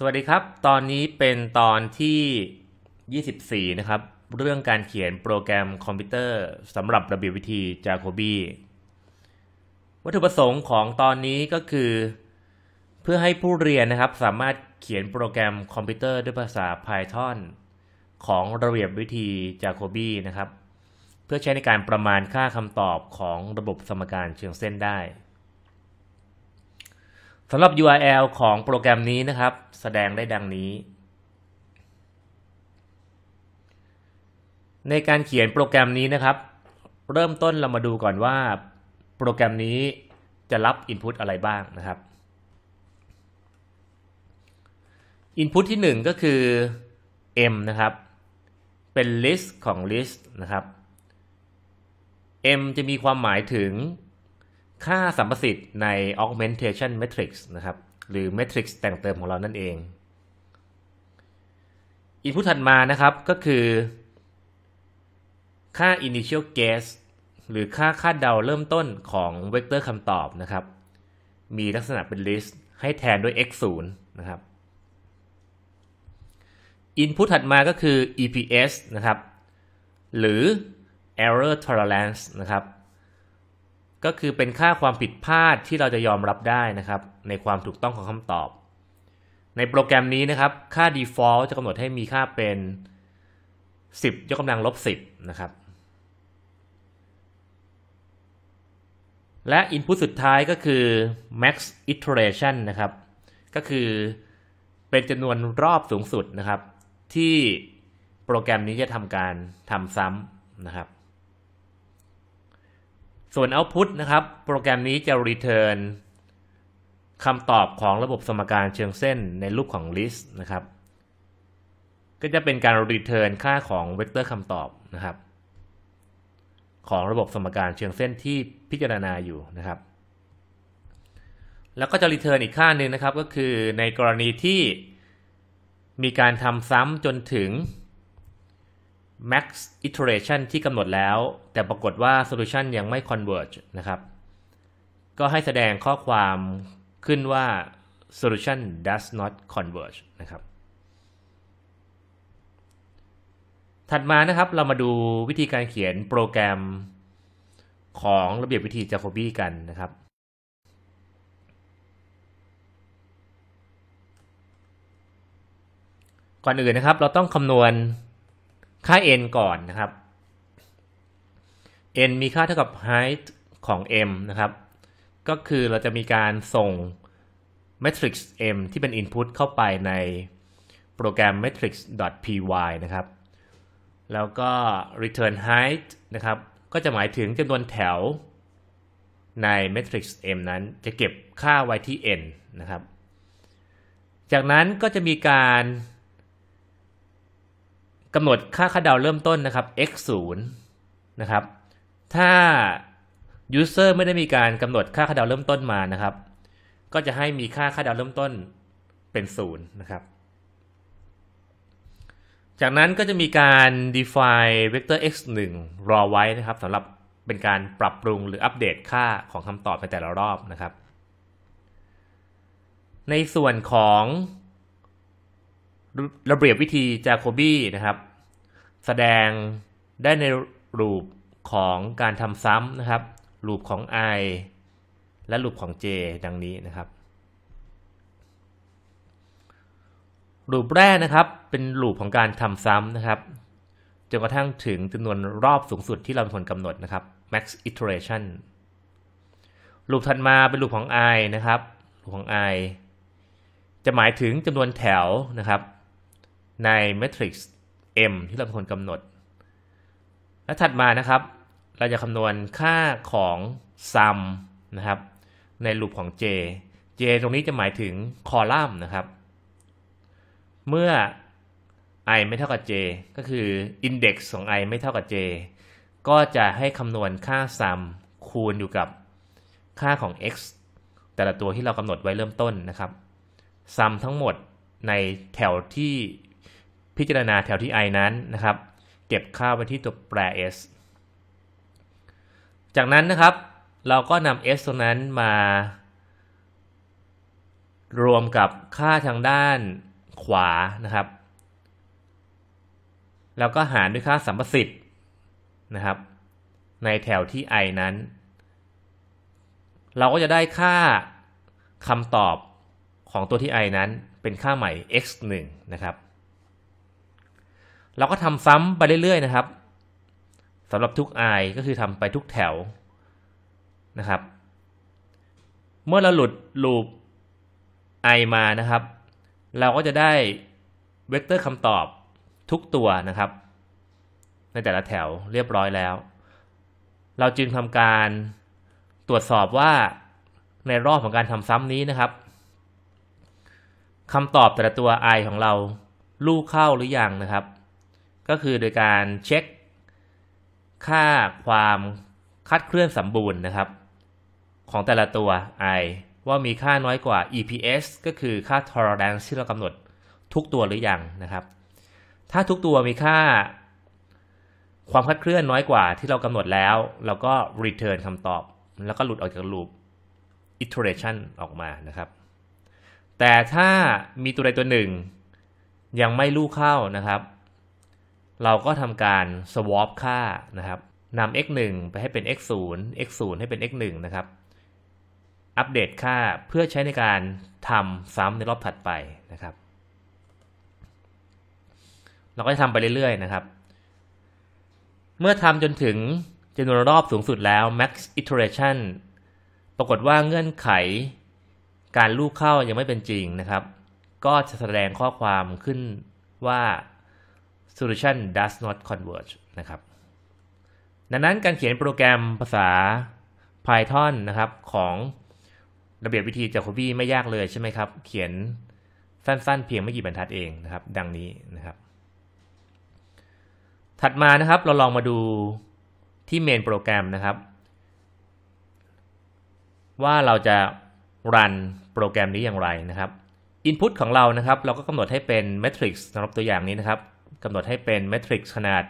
สวัสดีครับ ตอนนี้เป็นตอนที่ 24นะครับ เรื่องการเขียนโปรแกรมคอมพิวเตอร์สำหรับระเบียบวิธีจาโคบี วัตถุประสงค์ของตอนนี้ก็คือ เพื่อให้ผู้เรียนนะครับสามารถเขียนโปรแกรมคอมพิวเตอร์ด้วยภาษา Python ของระเบียบวิธีจาโคบีนะครับเพื่อใช้ในการประมาณค่าคำตอบของระบบสมการเชิงเส้นได้สำหรับ URL ของโปรแกรมนี้นะครับแสดงได้ดังนี้ ในการเขียนโปรแกรมนี้นะครับ เริ่มต้นเรามาดูก่อนว่าโปรแกรมนี้จะรับ Input อะไรบ้างนะครับ Input ที่1ก็คือ m นะครับ เป็น list ของ list นะครับ m จะมีความหมายถึงค่าสัมประสิทธิ์ใน augmentation matrix นะครับ หรือ matrix แต่งเติมของเรานั่นเองอินพุตถัดมานะครับ ก็คือค่า initial guess หรือค่าคาดเดาเริ่มต้นของเวกเตอร์คำตอบนะครับ มีลักษณะเป็น list ให้แทนด้วย x 0นะครับ input ถัดมาก็คือ EPS นะครับ หรือ error tolerance นะครับก็คือเป็นค่าความผิดพลาดที่เราจะยอมรับได้นะครับ ในความถูกต้องของคำตอบ ในโปรแกรมนี้นะครับค่า default จะกำหนดให้มีค่าเป็น 10 ยกกำลังลบ10นะครับและ input สุดท้ายก็คือ max iteration นะครับ ก็คือเป็นจำนวนรอบสูงสุดนะครับ ที่โปรแกรมนี้จะทำการทำซ้ำนะครับส่วน output นะครับโปรแกรมนี้จะ return คำตอบของระบบสมการเชิงเส้นในรูปของ list นะครับก็จะเป็นการ return ค่าของเวกเตอร์คำตอบนะครับ ของระบบสมการเชิงเส้นที่พิจารณาอยู่นะครับ แล้วก็จะ return อีกค่าหนึ่งนะครับก็คือในกรณีที่มีการทำซ้ำจนถึง max iteration ที่กำหนดแล้ว แต่ปรากฏว่า solution ยังไม่ converge นะครับก็ให้แสดงข้อความขึ้นว่า solution does not converge นะครับถัดมานะครับเรามาดูวิธีการเขียนโปรแกรมของระเบียบวิธีจ a c o บีกันนะครับ ก่อนอื่นนะครับ เราต้องคำนวณค่า n ก่อนนะครับ n มีค่าเท่ากับ height ของ m นะครับ ก็คือเราจะมีการส่ง matrix m ที่เป็น input เข้าไปในโปรแกรม matrix.py นะครับ แล้วก็ return height นะครับ ก็จะหมายถึงจำนวนแถวใน matrix m นั้นจะเก็บค่าไว้ที่ n นะครับ จากนั้นก็จะมีการกำหนดค่าคาดเดาเริ่มต้นนะครับ x 0นะครับ ถ้า user ไม่ได้มีการกำหนดค่าคาดเดาเริ่มต้นมานะครับ ก็จะให้มีค่าคาดเดาเริ่มต้นเป็น0นะครับ จากนั้นก็จะมีการ define vector x 1รอไว้นะครับสำหรับเป็นการปรับปรุงหรืออัปเดตค่าของคำตอบในแต่ละรอบนะครับ ในส่วนของระเบียบวิธีจาโคบีนะครับ แสดงได้ในรูปของการทำซ้ำนะครับ รูปของ i และรูปของ j ดังนี้นะครับ รูปแรกนะครับ เป็นรูปของการทำซ้ำนะครับ จนกระทั่งถึงจำนวนรอบสูงสุดที่เราเป็นคนกำหนดนะครับ max iteration รูปถัดมาเป็นรูปของ i นะครับ รูปของ i จะหมายถึงจำนวนแถวนะครับในเมทริกซ์ M ที่เราเป็นคนกำหนด และถัดมานะครับ เราจะคำนวณค่าของซัมนะครับในลูปของ J J ตรงนี้จะหมายถึงคอลัมน์นะครับ เมื่อ i ไม่เท่ากับ j ก็คืออินเด็กซ์ของ i ไม่เท่ากับ j ก็จะให้คำนวณค่าซัมคูณอยู่กับค่าของ x แต่ละตัวที่เรากำหนดไว้เริ่มต้นนะครับซัมทั้งหมดในแถวที่พิจารณาแถวที่ i นั้นนะครับ เก็บค่าไว้ที่ตัวแปร s จากนั้นนะครับ เราก็นำ s ตรงนั้นมา รวมกับค่าทางด้านขวานะครับ แล้วก็หารด้วยค่าสัมประสิทธิ์นะครับ ในแถวที่ i นั้น เราก็จะได้ค่าคำตอบของตัวที่ i นั้นเป็นค่าใหม่ x 1นะครับเราก็ทำซ้ำไปเรื่อยๆนะครับสำหรับทุกอายก็คือทำไปทุกแถวนะครับ เมื่อเราหลุดลูปไอมานะครับ เราก็จะได้เวกเตอร์คำตอบทุกตัวนะครับ ในแต่ละแถวเรียบร้อยแล้ว เราจึงทำการตรวจสอบว่าในรอบของการทำซ้ำนี้นะครับคำตอบแต่ละตัว i ของเราลูกเข้าหรืออยังนะครับก็คือโดยการเช็คค่าความคัดเคลื่อนสมบูรณ์นะครับ ของแต่ละตัว i ว่ามีค่าน้อยกว่า EPS ก็คือค่า tolerance ที่เรากำหนดทุกตัวหรืออยังนะครับ ถ้าทุกตัวมีค่าความคัดเคลื่อนน้อยกว่าที่เรากำหนดแล้ว เราก็ return คำตอบ แล้วก็หลุดออกจาก loop iteration ออกมานะครับ แต่ถ้ามีตัวใดตัวหนึ่ง ยังไม่ลู่เข้านะครับเราก็ทำการ swap ค่านะครับนำ x 1ไปให้เป็น x 0 x 0ให้เป็น x 1นะครับอัปเดตค่าเพื่อใช้ในการทำซ้ำในรอบถัดไปนะครับเราก็จะทำไปเรื่อยๆ นะครับ เมื่อทำจนถึงจำนวนรอบสูงสุดแล้ว max iteration ปรากฏว่าเงื่อนไขการลูกเข้ายังไม่เป็นจริงนะครับ ก็จะแสดงข้อความขึ้นว่า solution does not converge นะครับ ดังนั้นการเขียนโปรแกรมภาษา Python นะครับของระเบียบวิธีจากโคบี้ไม่ยากเลยใช่ไหมครับ เขียนสั้นๆ เพียงไม่กี่บรรทัดเองนะครับ ดังนี้นะครับ ถัดมานะครับ เราลองมาดูที่เมนโปรแกรมนะครับ ว่าเราจะรันโปรแกรมนี้อย่างไรนะครับ Input ของเรานะครับ เราก็กำหนดให้เป็น Matrix สำหรับตัวอย่างนี้นะครับกำหนดให้เป็นเมทริกซ์ขนาด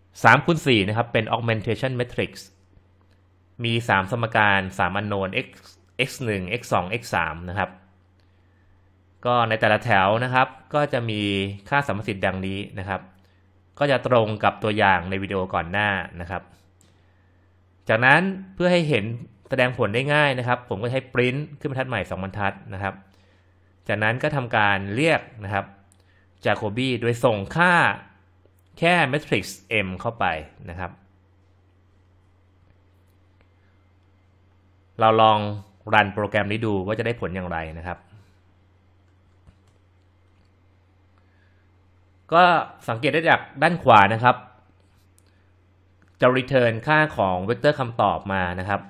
3คูณ4นะครับเป็น augmentation matrix มี 3 สมการ 3อันโนน x x 1 x 2 x 3นะครับ ก็ในแต่ละแถวนะครับ ก็จะมีค่าสมสิทธิ์ดังนี้นะครับ ก็จะตรงกับตัวอย่างในวิดีโอก่อนหน้านะครับ จากนั้นเพื่อให้เห็นแสดงผลได้ง่ายนะครับ ผมก็ใช้ปริ้นขึ้นบรรทัดใหม่2บรรทัดนะครับ จากนั้นก็ทำการเรียกนะครับจาโคบีโดยส่งค่าแค่เมทริกซ์ M เข้าไปนะครับ เราลองรันโปรแกรมนี้ดูว่าจะได้ผลอย่างไรนะครับ ก็สังเกตได้จากด้านขวานะครับ จะ return ค่าของเวกเตอร์คำตอบมานะครับ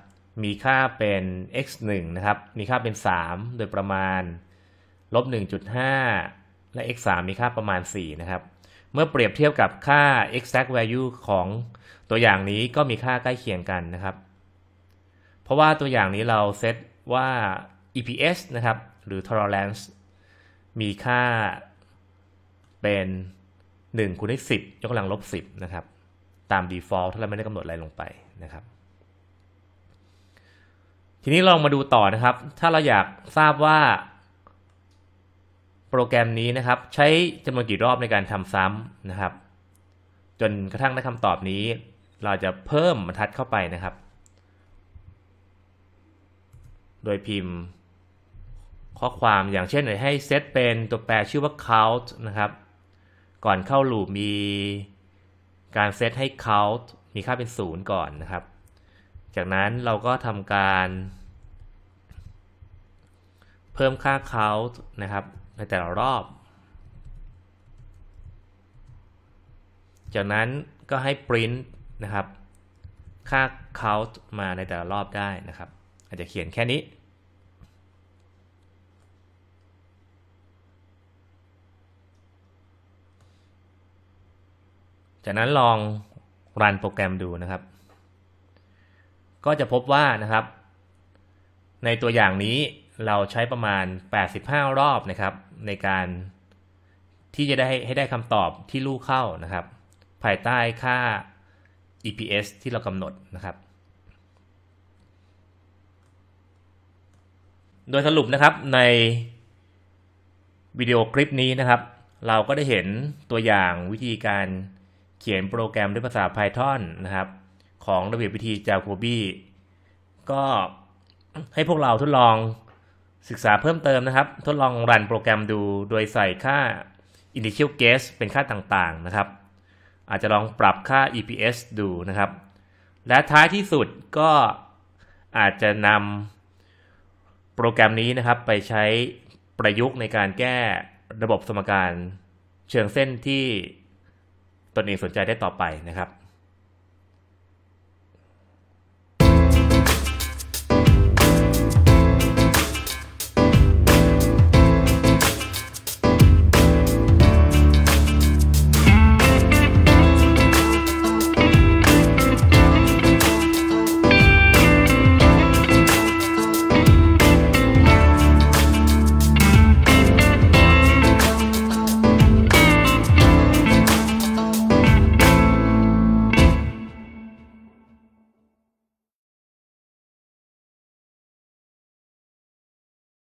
มีค่าเป็น x 1นะครับ มีค่าเป็น 3 โดยประมาณ ลบและ x 3มีค่าประมาณ 4 นะครับ เมื่อเปรียบเทียบกับค่า exact value ของตัวอย่างนี้ก็มีค่าใกล้เคียงกันนะครับ เพราะว่าตัวอย่างนี้เราเซตว่า EPS นะครับ หรือ tolerance มีค่าเป็น1คูณด้วย10 ยกกำลังลบ10นะครับ ตาม default ถ้าเราไม่ได้กำหนดอะไรลงไปนะครับ ทีนี้ลองมาดูต่อนะครับ ถ้าเราอยากทราบว่าโปรแกรมนี้นะครับ ใช้จำนวนกี่รอบในการทำซ้ำนะครับ จนกระทั่งได้คำตอบนี้ เราจะเพิ่มบรรทัดเข้าไปนะครับ โดยพิมพ์ข้อความอย่างเช่นให้เซตเป็นตัวแปรชื่อว่า count นะครับ ก่อนเข้าลูปมีการเซตให้ count มีค่าเป็น 0 ก่อนนะครับ จากนั้นเราก็ทำการเพิ่มค่า count นะครับในแต่ละรอบ จากนั้นก็ให้ print นะครับ ค่า count มาในแต่ละรอบได้นะครับ อาจจะเขียนแค่นี้ จากนั้นลองรันโปรแกรมดูนะครับ ก็จะพบว่านะครับ ในตัวอย่างนี้เราใช้ประมาณ 85 รอบนะครับในการที่จะได้ให้ได้คำตอบที่ลูกเข้านะครับ ภายใต้ค่า EPS ที่เรากำหนดนะครับ โดยสรุปนะครับในวิดีโอคลิปนี้นะครับ เราก็ได้เห็นตัวอย่างวิธีการเขียนโปรแกรมด้วยภาษา Python นะครับของระเบียบวิธี Jacobi ก็ให้พวกเราทดลองศึกษาเพิ่มเติมนะครับ ทดลองรันโปรแกรมดูโดยใส่ค่า initial guess เป็นค่าต่างๆนะครับ อาจจะลองปรับค่า EPS ดูนะครับ และท้ายที่สุดก็อาจจะนำโปรแกรมนี้นะครับไปใช้ประยุกต์ในการแก้ระบบสมการเชิงเส้นที่ตนเองสนใจได้ต่อไปนะครับ